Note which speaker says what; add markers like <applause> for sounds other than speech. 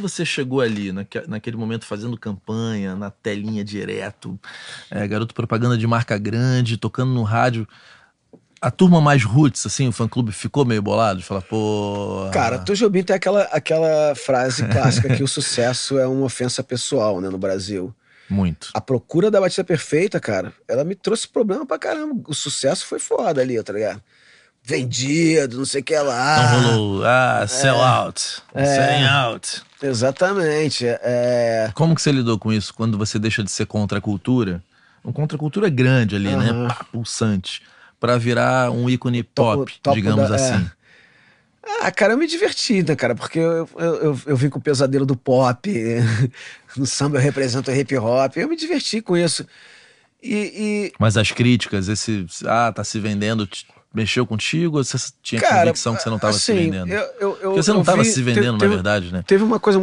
Speaker 1: quando você chegou ali, naquele momento, fazendo campanha, na telinha direto, é, garoto propaganda de marca grande, tocando no rádio, a turma mais roots, assim, o fã-clube ficou meio bolado? Fala, pô. Cara, Tom
Speaker 2: Jobim tem aquela, aquela frase <laughs> clássica que o sucesso é uma ofensa pessoal, né, no Brasil. Muito. A procura da batida perfeita, cara, ela me trouxe problema pra caramba. O sucesso foi foda ali, tá ligado? vendido, não sei o que lá. Não
Speaker 1: rolou. Ah,
Speaker 3: sell é, out. É, selling out.
Speaker 1: Exatamente. É... Como que você lidou com isso quando você deixa de ser contra a cultura? Um contra a cultura é grande ali, uhum. né? Pá, pulsante. Pra virar um ícone pop, digamos da, é. assim.
Speaker 2: Ah, cara, eu me diverti, né, cara? Porque eu, eu, eu, eu vim com o pesadelo do pop, <laughs> no samba eu represento hip hop, eu me diverti com isso.
Speaker 1: E, e... Mas as críticas, esse. Ah, tá se vendendo, mexeu contigo ou
Speaker 3: você tinha Cara, convicção que você não estava assim, se vendendo? Eu, eu, Porque você não estava se vendendo, te, na verdade, né? Teve uma coisa